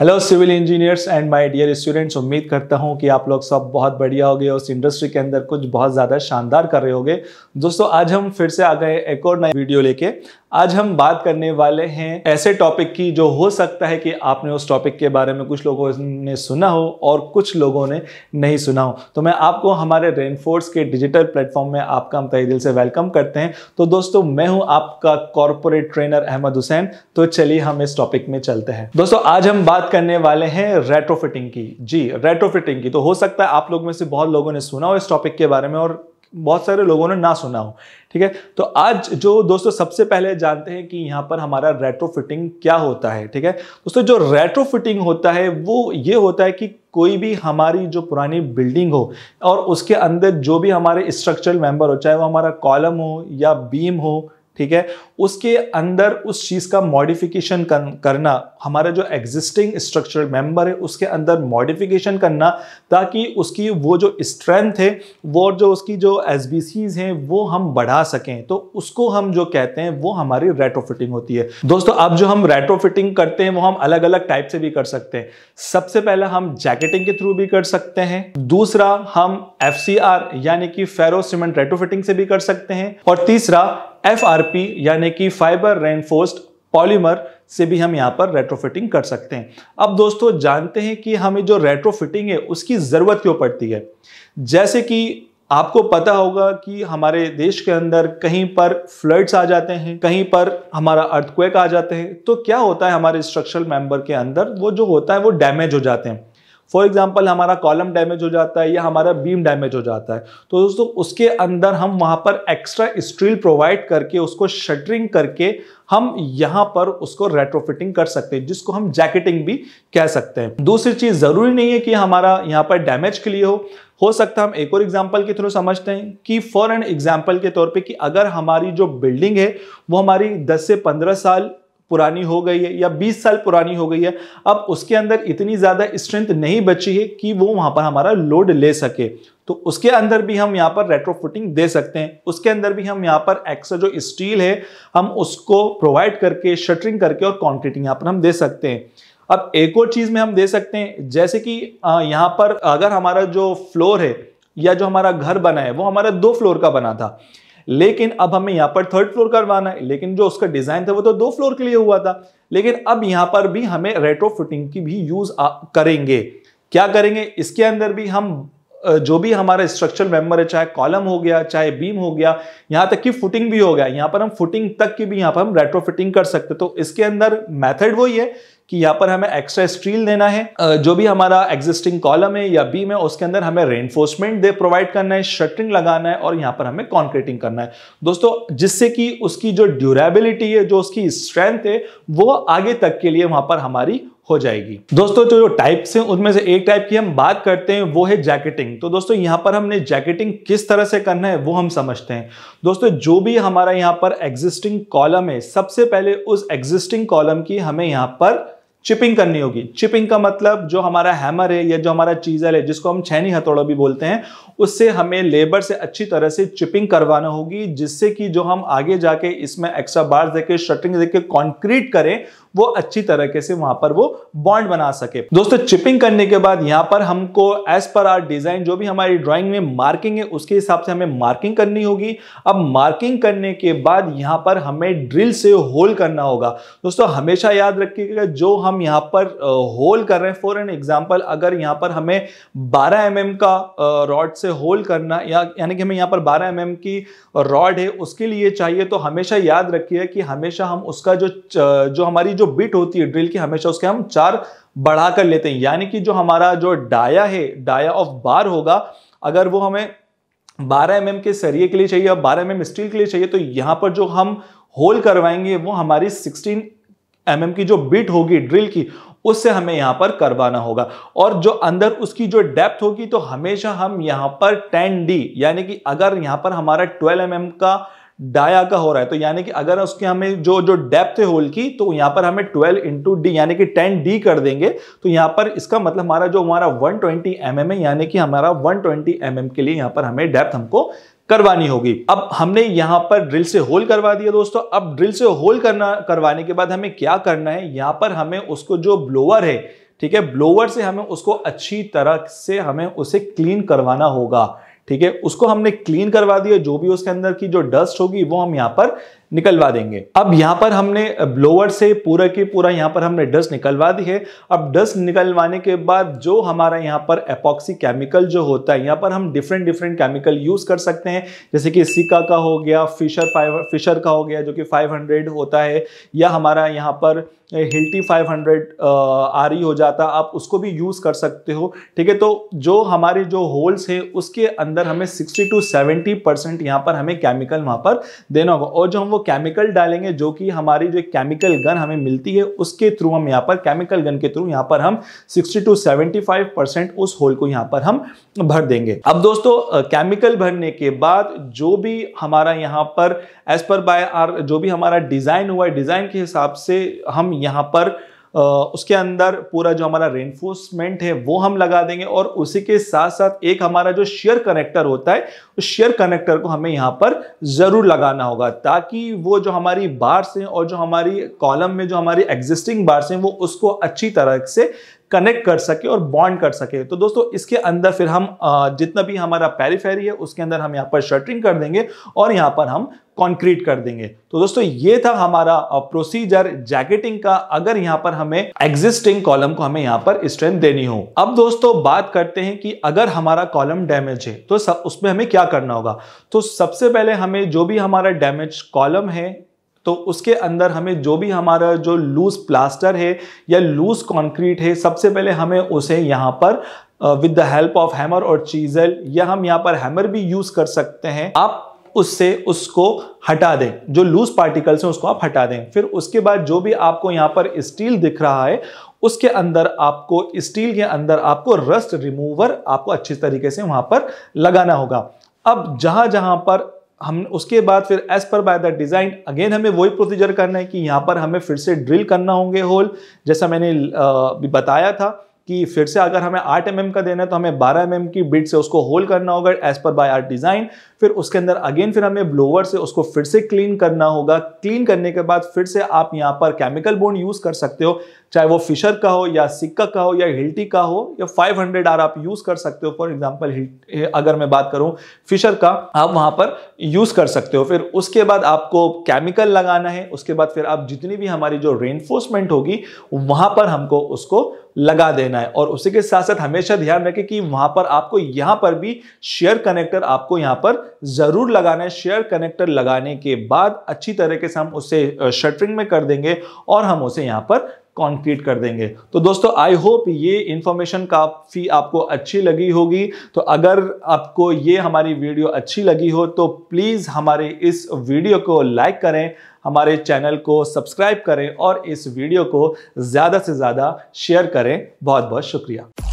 hello civil engineers and my dear students उम्मीद करता हूं कि आप लोग सब बहुत बढ़िया होगे और उस इंडस्ट्री के अंदर कुछ बहुत ज़्यादा शानदार कर रहे होगे दोस्तों आज हम फिर से आ गए एक और नए वीडियो लेके आज हम बात करने वाले हैं ऐसे टॉपिक की जो हो सकता है कि आपने उस टॉपिक के बारे में कुछ लोगों ने सुना हो और कुछ लोगों ने नहीं सुना हो तो मैं आपको हमारे रेनफोर्स के डिजिटल प्लेटफॉर्म में आपका हम तय दिल से वेलकम करते हैं तो दोस्तों मैं हूं आपका कॉरपोरेट ट्रेनर अहमद हुसैन तो चलिए हम इस टॉपिक में चलते हैं दोस्तों आज हम बात करने वाले हैं रेट्रोफिटिंग की जी रेट्रोफिटिंग की तो हो सकता है आप लोग में से बहुत लोगों ने सुना हो इस टॉपिक के बारे में और बहुत सारे लोगों ने ना सुना हो ठीक है तो आज जो दोस्तों सबसे पहले जानते हैं कि यहाँ पर हमारा रेट्रो फिटिंग क्या होता है ठीक है दोस्तों जो रेट्रो फिटिंग होता है वो ये होता है कि कोई भी हमारी जो पुरानी बिल्डिंग हो और उसके अंदर जो भी हमारे स्ट्रक्चरल मेंबर हो चाहे वो हमारा कॉलम हो या बीम हो ठीक है उसके अंदर उस चीज़ का मॉडिफिकेशन करना हमारा जो एग्जिस्टिंग स्ट्रक्चरल मेंबर है उसके अंदर मॉडिफिकेशन करना ताकि उसकी वो जो स्ट्रेंथ है वो जो उसकी जो एस हैं वो हम बढ़ा सकें तो उसको हम जो कहते हैं वो हमारी रेट्रोफिटिंग होती है दोस्तों अब जो हम रेट्रोफिटिंग करते हैं वो हम अलग अलग टाइप से भी कर सकते हैं सबसे पहले हम जैकेटिंग के थ्रू भी कर सकते हैं दूसरा हम एफ यानी कि फेरोमेंट सीमेंट रेट्रोफिटिंग से भी कर सकते हैं और तीसरा एफ यानी कि फाइबर रेनफोर्स्ड पॉलीमर से भी हम यहाँ पर रेट्रोफिटिंग कर सकते हैं अब दोस्तों जानते हैं कि हमें जो रेट्रोफिटिंग है उसकी ज़रूरत क्यों पड़ती है जैसे कि आपको पता होगा कि हमारे देश के अंदर कहीं पर फ्लड्स आ जाते हैं कहीं पर हमारा अर्थक्वेक आ जाते हैं तो क्या होता है हमारे स्ट्रक्चरल मेंबर के अंदर वो जो होता है वो डैमेज हो जाते हैं फॉर एग्जाम्पल हमारा कॉलम डैमेज हो जाता है या हमारा बीम डैमेज हो जाता है तो दोस्तों उसके अंदर हम वहाँ पर एक्स्ट्रा स्ट्रील प्रोवाइड करके उसको शटरिंग करके हम यहाँ पर उसको रेट्रोफिटिंग कर सकते हैं जिसको हम जैकेटिंग भी कह सकते हैं दूसरी चीज़ ज़रूरी नहीं है कि हमारा यहाँ पर डैमेज के लिए हो हो सकता है हम एक और एग्जाम्पल के थ्रू समझते हैं कि फॉर एन एग्जाम्पल के तौर पे कि अगर हमारी जो बिल्डिंग है वो हमारी 10 से 15 साल पुरानी हो गई है या 20 साल पुरानी हो गई है अब उसके अंदर इतनी ज़्यादा स्ट्रेंथ नहीं बची है कि वो वहाँ पर हमारा लोड ले सके तो उसके अंदर भी हम यहाँ पर रेट्रोफिटिंग दे सकते हैं उसके अंदर भी हम यहाँ पर एक्स्ट्रा जो स्टील है हम उसको प्रोवाइड करके शटरिंग करके और कॉन्क्रीटिंग यहाँ पर हम दे सकते हैं अब एक और चीज़ में हम दे सकते हैं जैसे कि यहाँ पर अगर हमारा जो फ्लोर है या जो हमारा घर बना है वो हमारा दो फ्लोर का बना था लेकिन अब हमें यहां पर थर्ड फ्लोर करवाना है लेकिन जो उसका डिजाइन था वो तो दो फ्लोर के लिए हुआ था लेकिन अब यहां पर भी हमें रेट्रो फिटिंग की भी यूज करेंगे क्या करेंगे इसके अंदर भी हम जो भी हमारा स्ट्रक्चरल मेंबर है चाहे कॉलम हो गया चाहे बीम हो गया यहां तक कि फुटिंग भी हो गया यहां पर हम फुटिंग तक की भी यहां पर हम रेट्रोफिटिंग कर सकते तो इसके अंदर मैथड वही है कि यहाँ पर हमें एक्स्ट्रा स्टील देना है जो भी हमारा एग्जिस्टिंग कॉलम है या बीम है उसके अंदर हमें रेनफोर्समेंट दे प्रोवाइड करना है शटरिंग लगाना है और यहाँ पर हमें कॉन्क्रीटिंग करना है दोस्तों जिससे कि उसकी जो ड्यूरेबिलिटी है जो उसकी स्ट्रेंथ है वो आगे तक के लिए वहां पर हमारी हो जाएगी दोस्तों जो जो टाइप्स हैं उनमें से एक टाइप की हम बात करते हैं वो है जैकेटिंग तो दोस्तों यहाँ पर हमने जैकेटिंग किस तरह से करना है वो हम समझते हैं दोस्तों जो भी हमारा यहाँ पर एग्जिस्टिंग कॉलम है सबसे पहले उस एग्जिस्टिंग कॉलम की हमें यहाँ पर चिपिंग करनी होगी चिपिंग का मतलब जो हमारा हैमर है या जो हमारा चीज़ल है जिसको हम छैनी हथौड़ा भी बोलते हैं उससे हमें लेबर से अच्छी तरह से चिपिंग करवाना होगी जिससे कि जो हम आगे जाके इसमें एक्स्ट्रा बार्स देके शटरिंग देके कॉन्क्रीट करें वो अच्छी तरीके से वहां पर वो बॉन्ड बना सके दोस्तों चिपिंग करने के बाद यहाँ पर हमको एज पर आर डिजाइन जो भी हमारी ड्रॉइंग में मार्किंग है उसके हिसाब से हमें मार्किंग करनी होगी अब मार्किंग करने के बाद यहाँ पर हमें ड्रिल से होल करना होगा दोस्तों हमेशा याद रखिएगा जो हम हम यहाँ पर होल कर रहे हैं फॉर एन एग्जाम्पल अगर यहाँ पर हमें 12 एम mm का रॉड से होल करना या यानी कि हमें यहाँ पर 12 एम mm की रॉड है उसके लिए चाहिए तो हमेशा याद रखिए कि हमेशा हम उसका जो जो हमारी जो बिट होती है ड्रिल की हमेशा उसके हम चार बढ़ा कर लेते हैं यानी कि जो हमारा जो डाया है डाया ऑफ बार होगा अगर वो हमें 12 एम mm के सरिये के लिए चाहिए और 12 एम mm स्टील के लिए चाहिए तो यहाँ पर जो हम होल करवाएंगे वो हमारी 16 एम mm की जो बिट होगी ड्रिल की उससे हमें यहाँ पर करवाना होगा और जो अंदर उसकी जो डेप्थ होगी तो हमेशा हम यहां पर टेन डी यानी कि अगर यहां पर हमारा ट्वेल्व एम mm का डाया का हो रहा है तो यानी कि अगर उसके हमें जो जो डेप्थ है होल की तो यहां पर हमें 12 इंटू डी यानी कि 10 डी कर देंगे तो यहां पर इसका मतलब हमारा जो हमारा 120 ट्वेंटी mm है यानी कि हमारा 120 ट्वेंटी mm के लिए यहाँ पर हमें डेप्थ हमको करवानी होगी अब हमने यहां पर ड्रिल से होल करवा दिया दोस्तों अब ड्रिल से होल करना करवाने के बाद हमें क्या करना है यहां पर हमें उसको जो ब्लोअर है ठीक है ब्लोअर से हमें उसको अच्छी तरह से हमें उसे क्लीन करवाना होगा ठीक है उसको हमने क्लीन करवा दिया जो भी उसके अंदर की जो डस्ट होगी वो हम यहाँ पर निकलवा देंगे अब यहां पर हमने ब्लोअर से पूरा के पूरा यहां पर हमने डस्ट निकलवा दी है अब डस्ट निकलवाने के बाद जो हमारा यहां पर एपॉक्सी केमिकल जो होता है यहां पर हम डिफरेंट डिफरेंट केमिकल यूज कर सकते हैं जैसे कि सिक्का का हो गया फिशर फाइव फिशर का हो गया जो कि 500 होता है या हमारा यहां पर हिल्टी 500 हंड्रेड आरी हो जाता आप उसको भी यूज़ कर सकते हो ठीक है तो जो हमारे जो होल्स है उसके अंदर हमें 60 टू 70 परसेंट यहाँ पर हमें केमिकल वहां पर देना होगा और जो हम वो केमिकल डालेंगे जो कि हमारी जो केमिकल गन हमें मिलती है उसके थ्रू हम यहाँ पर केमिकल गन के थ्रू यहाँ पर हम 60 टू 75 परसेंट उस होल को यहाँ पर हम भर देंगे अब दोस्तों केमिकल भरने के बाद जो भी हमारा यहाँ पर एज पर बाय आर जो भी हमारा डिज़ाइन हुआ है डिज़ाइन के हिसाब से हम यहाँ पर उसके अंदर पूरा जो हमारा रेनफोर्समेंट है वो हम लगा देंगे और उसी के साथ साथ एक हमारा जो शेयर कनेक्टर होता है उस शेयर कनेक्टर को हमें यहाँ पर ज़रूर लगाना होगा ताकि वो जो हमारी बार्स हैं और जो हमारी कॉलम में जो हमारी एग्जिस्टिंग बार्स हैं वो उसको अच्छी तरह से कनेक्ट कर सके और बॉन्ड कर सके तो दोस्तों इसके अंदर फिर हम जितना भी हमारा पेरीफेरी है उसके अंदर हम यहाँ पर शटरिंग कर देंगे और यहाँ पर हम कॉन्क्रीट कर देंगे तो दोस्तों ये था हमारा प्रोसीजर जैकेटिंग का अगर यहाँ पर हमें एग्जिस्टिंग कॉलम को हमें यहाँ पर स्ट्रेंथ देनी हो अब दोस्तों बात करते हैं कि अगर हमारा कॉलम डैमेज है तो सब उसमें हमें क्या करना होगा तो सबसे पहले हमें जो भी हमारा डैमेज कॉलम है तो उसके अंदर हमें जो भी हमारा जो लूज प्लास्टर है या लूज कंक्रीट है सबसे पहले हमें उसे यहाँ पर with the help of hammer और चीजल या हम यहाँ पर हैमर भी यूज कर सकते हैं आप उससे उसको हटा दें जो लूज पार्टिकल्स हैं उसको आप हटा दें फिर उसके बाद जो भी आपको यहाँ पर स्टील दिख रहा है उसके अंदर आपको स्टील के अंदर आपको रस्ट रिमूवर आपको अच्छे तरीके से वहाँ पर लगाना होगा अब जहाँ जहाँ पर हम उसके बाद फिर as per by the design again हमें वही प्रोसीजर करना है कि यहाँ पर हमें फिर से ड्रिल करना होंगे होल जैसा मैंने भी बताया था कि फिर से अगर हमें आठ एम mm का देना है तो हमें बारह एम mm की बिट से उसको होल करना होगा as per bye are design फिर उसके अंदर अगेन फिर हमें ब्लोवर से उसको फिर से क्लीन करना होगा क्लीन करने के बाद फिर से आप यहाँ पर केमिकल बोन यूज़ कर सकते हो चाहे वो फिशर का हो या सिक्का का हो या हिल्टी का हो या 500 हंड्रेड आर आप यूज़ कर सकते हो फॉर एग्जाम्पल eh, अगर मैं बात करूँ फिशर का आप वहाँ पर यूज़ कर सकते हो फिर उसके बाद आपको केमिकल लगाना है उसके बाद फिर आप जितनी भी हमारी जो रेनफोर्समेंट होगी वहाँ पर हमको उसको लगा देना है और उसी के साथ साथ हमेशा ध्यान रखें कि वहां पर आपको यहां पर भी शेयर कनेक्टर आपको यहां पर जरूर लगाना है शेयर कनेक्टर लगाने के बाद अच्छी तरीके से हम उसे शटरिंग में कर देंगे और हम उसे यहां पर कॉन्क्रीट कर देंगे तो दोस्तों आई होप ये इन्फॉर्मेशन काफ़ी आपको अच्छी लगी होगी तो अगर आपको ये हमारी वीडियो अच्छी लगी हो तो प्लीज़ हमारे इस वीडियो को लाइक करें हमारे चैनल को सब्सक्राइब करें और इस वीडियो को ज़्यादा से ज़्यादा शेयर करें बहुत बहुत शुक्रिया